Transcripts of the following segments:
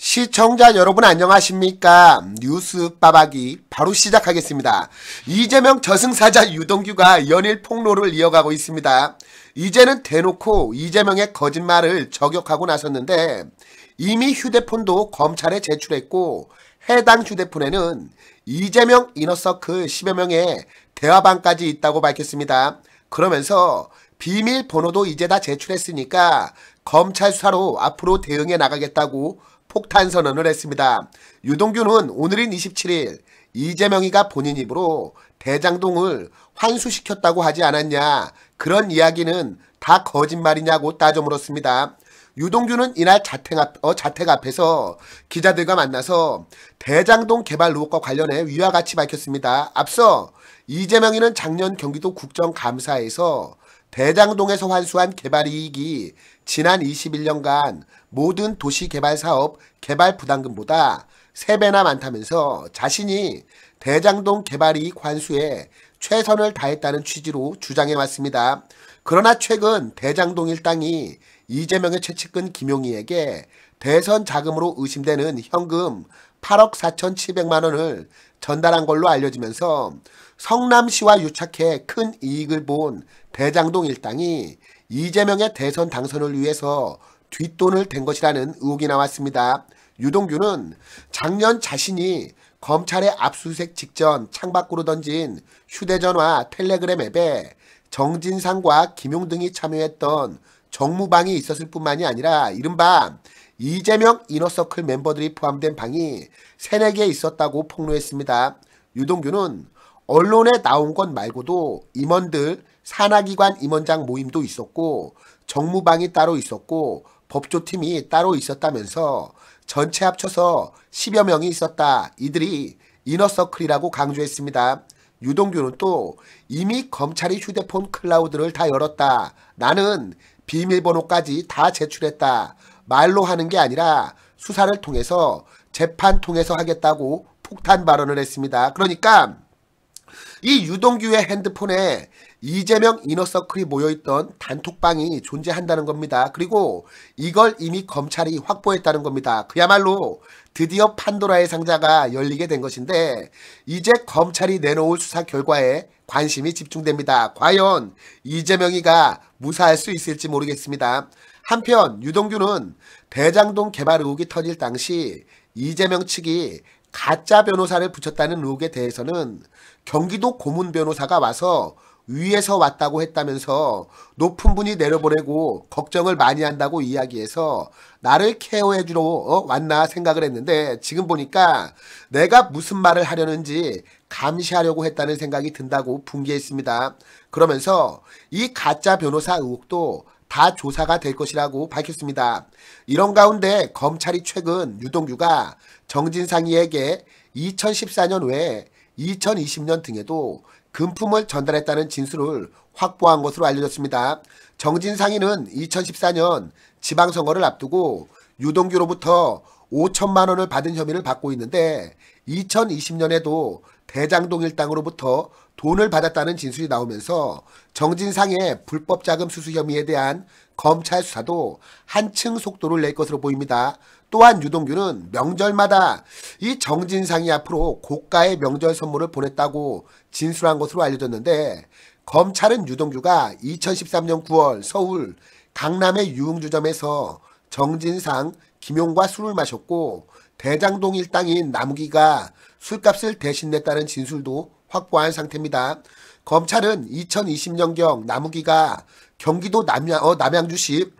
시청자 여러분 안녕하십니까 뉴스 빠박이 바로 시작하겠습니다 이재명 저승사자 유동규가 연일 폭로를 이어가고 있습니다 이제는 대놓고 이재명의 거짓말을 저격하고 나섰는데 이미 휴대폰도 검찰에 제출했고 해당 휴대폰에는 이재명 이너서클 10여 명의 대화방까지 있다고 밝혔습니다 그러면서 비밀번호도 이제 다 제출했으니까 검찰 수사로 앞으로 대응해 나가겠다고 폭탄 선언을 했습니다. 유동균은 오늘인 27일 이재명이가 본인 입으로 대장동을 환수시켰다고 하지 않았냐 그런 이야기는 다 거짓말이냐고 따져 물었습니다. 유동규는 이날 자택, 앞, 어, 자택 앞에서 기자들과 만나서 대장동 개발 의혹과 관련해 위와 같이 밝혔습니다. 앞서 이재명이는 작년 경기도 국정감사에서 대장동에서 환수한 개발 이익이 지난 21년간 모든 도시개발사업 개발 부담금보다 3배나 많다면서 자신이 대장동 개발이익 환수에 최선을 다했다는 취지로 주장해왔습니다. 그러나 최근 대장동 일당이 이재명의 최측근 김용희에게 대선 자금으로 의심되는 현금 8억 4,700만 원을 전달한 걸로 알려지면서 성남시와 유착해 큰 이익을 본 대장동 일당이 이재명의 대선 당선을 위해서 뒷돈을 댄 것이라는 의혹이 나왔습니다. 유동규는 작년 자신이 검찰의 압수수색 직전 창밖으로 던진 휴대전화 텔레그램 앱에 정진상과 김용 등이 참여했던 정무방이 있었을 뿐만이 아니라 이른바 이재명 이너서클 멤버들이 포함된 방이 세네개 있었다고 폭로했습니다. 유동규는 언론에 나온 것 말고도 임원들 산하기관 임원장 모임도 있었고 정무방이 따로 있었고 법조팀이 따로 있었다면서 전체 합쳐서 10여 명이 있었다. 이들이 이너서클이라고 강조했습니다. 유동규는 또 이미 검찰이 휴대폰 클라우드를 다 열었다. 나는 비밀번호까지 다 제출했다. 말로 하는 게 아니라 수사를 통해서 재판 통해서 하겠다고 폭탄 발언을 했습니다. 그러니까 이 유동규의 핸드폰에 이재명 이너서클이 모여있던 단톡방이 존재한다는 겁니다. 그리고 이걸 이미 검찰이 확보했다는 겁니다. 그야말로 드디어 판도라의 상자가 열리게 된 것인데 이제 검찰이 내놓을 수사 결과에 관심이 집중됩니다. 과연 이재명이가 무사할 수 있을지 모르겠습니다. 한편 유동규는 대장동 개발 의혹이 터질 당시 이재명 측이 가짜 변호사를 붙였다는 의혹에 대해서는 경기도 고문 변호사가 와서 위에서 왔다고 했다면서 높은 분이 내려보내고 걱정을 많이 한다고 이야기해서 나를 케어해주러 어, 왔나 생각을 했는데 지금 보니까 내가 무슨 말을 하려는지 감시하려고 했다는 생각이 든다고 분개했습니다. 그러면서 이 가짜 변호사 의혹도 다 조사가 될 것이라고 밝혔습니다. 이런 가운데 검찰이 최근 유동규가 정진상이에게 2014년 외에 2020년 등에도 금품을 전달했다는 진술을 확보한 것으로 알려졌습니다. 정진상이는 2014년 지방선거를 앞두고 유동규로부터 5천만 원을 받은 혐의를 받고 있는데 2020년에도 대장동 일당으로부터 돈을 받았다는 진술이 나오면서 정진상의 불법 자금 수수 혐의에 대한 검찰 수사도 한층 속도를 낼 것으로 보입니다. 또한 유동규는 명절마다 이 정진상이 앞으로 고가의 명절 선물을 보냈다고 진술한 것으로 알려졌는데 검찰은 유동규가 2013년 9월 서울 강남의 유흥주점에서 정진상, 김용과 술을 마셨고 대장동 일당인 남욱이가 술값을 대신 냈다는 진술도 확보한 상태입니다. 검찰은 2020년경 남욱이가 경기도 남양, 어, 남양주시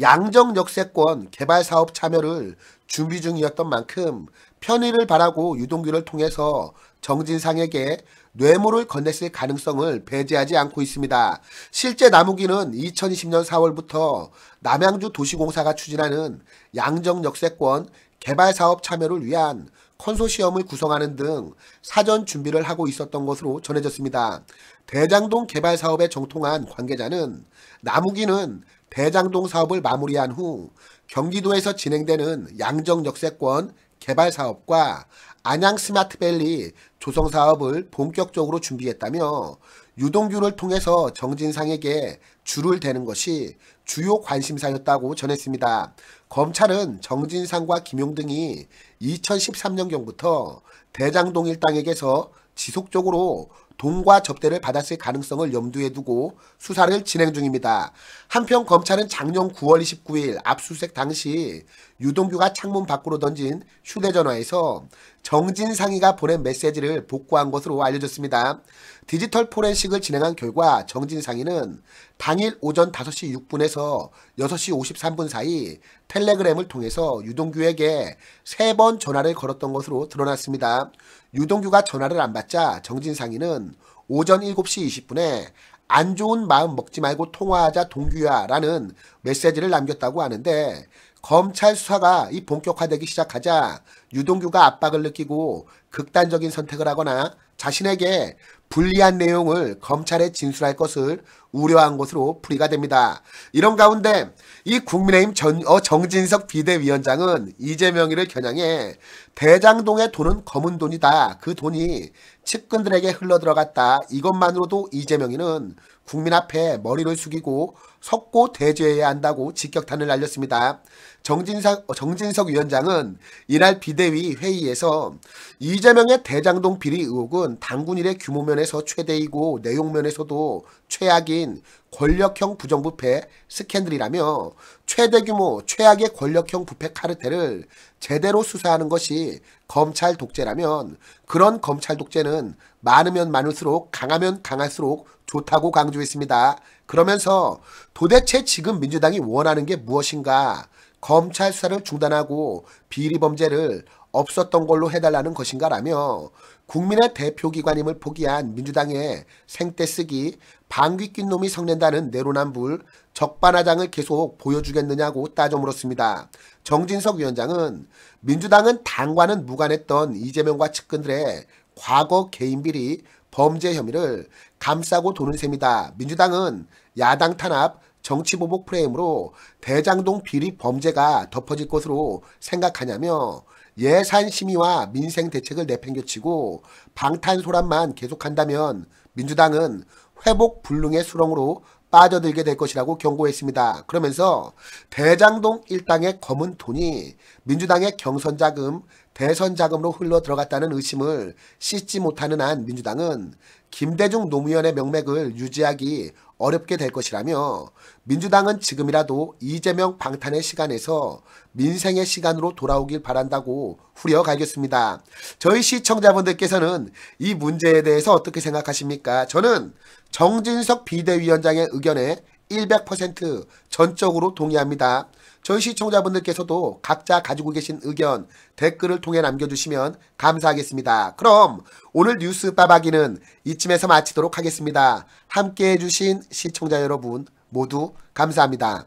양정역세권 개발사업 참여를 준비 중이었던 만큼 편의를 바라고 유동규를 통해서 정진상에게 뇌물을 건넸을 가능성을 배제하지 않고 있습니다. 실제 남욱이는 2020년 4월부터 남양주 도시공사가 추진하는 양정역세권 개발사업 참여를 위한 컨소시엄을 구성하는 등 사전 준비를 하고 있었던 것으로 전해졌습니다. 대장동 개발 사업에 정통한 관계자는 남욱이는 대장동 사업을 마무리한 후 경기도에서 진행되는 양정역세권 개발 사업과 안양 스마트밸리 조성 사업을 본격적으로 준비했다며 유동규를 통해서 정진상에게 줄을 대는 것이 주요 관심사였다고 전했습니다. 검찰은 정진상과 김용 등이 2013년경부터 대장동 일당에게서 지속적으로 돈과 접대를 받았을 가능성을 염두에 두고 수사를 진행 중입니다. 한편 검찰은 작년 9월 29일 압수수색 당시 유동규가 창문 밖으로 던진 휴대전화에서 정진상이가 보낸 메시지를 복구한 것으로 알려졌습니다. 디지털 포렌식을 진행한 결과 정진상이는 당일 오전 5시 6분에서 6시 53분 사이 텔레그램을 통해서 유동규에게 3번 전화를 걸었던 것으로 드러났습니다. 유동규가 전화를 안 받자 정진상이는 씨는 오전 7시 20분에 안 좋은 마음 먹지 말고 통화하자 동규야 라는 메시지를 남겼다고 하는데 검찰 수사가 이 본격화되기 시작하자 유동규가 압박을 느끼고 극단적인 선택을 하거나 자신에게 불리한 내용을 검찰에 진술할 것을 우려한 것으로 풀이가 됩니다. 이런 가운데 이 국민의힘 전, 어, 정진석 비대위원장은 이재명이를 겨냥해 대장동의 돈은 검은 돈이다. 그 돈이 측근들에게 흘러들어갔다. 이것만으로도 이재명이는 국민 앞에 머리를 숙이고 석고 대죄해야 한다고 직격탄을 날렸습니다. 정진석, 어, 정진석 위원장은 이날 비대위 회의에서 이재명의 대장동 비리 의혹은 당군 일의 규모면에서 최대이고 내용면에서도 최악인 권력형 부정부패 스캔들이라며 최대 규모 최악의 권력형 부패 카르텔을 제대로 수사하는 것이 검찰 독재라면 그런 검찰 독재는 많으면 많을수록 강하면 강할수록 좋다고 강조했습니다. 그러면서 도대체 지금 민주당이 원하는 게 무엇인가? 검찰 수사를 중단하고 비리 범죄를 없었던 걸로 해달라는 것인가라며 국민의 대표기관임을 포기한 민주당의 생떼쓰기 방귀 낀 놈이 성낸다는 내로남불 적반하장을 계속 보여주겠느냐고 따져 물었습니다. 정진석 위원장은 민주당은 당과는 무관했던 이재명과 측근들의 과거 개인 비리 범죄 혐의를 감싸고 도는 셈이다. 민주당은 야당 탄압 정치보복 프레임으로 대장동 비리 범죄가 덮어질 것으로 생각하냐며 예산 심의와 민생 대책을 내팽겨치고 방탄소란만 계속한다면 민주당은 회복 불능의 수렁으로 빠져들게 될 것이라고 경고했습니다. 그러면서 대장동 일당의 검은 돈이 민주당의 경선 자금, 대선 자금으로 흘러 들어갔다는 의심을 씻지 못하는 한 민주당은 김대중 노무현의 명맥을 유지하기 어렵게 될 것이라며 민주당은 지금이라도 이재명 방탄의 시간에서 민생의 시간으로 돌아오길 바란다고 후려가겠습니다. 저희 시청자분들께서는 이 문제에 대해서 어떻게 생각하십니까? 저는 정진석 비대위원장의 의견에 100% 전적으로 동의합니다. 저희 시청자분들께서도 각자 가지고 계신 의견 댓글을 통해 남겨주시면 감사하겠습니다. 그럼 오늘 뉴스 빠박이는 이쯤에서 마치도록 하겠습니다. 함께해 주신 시청자 여러분 모두 감사합니다.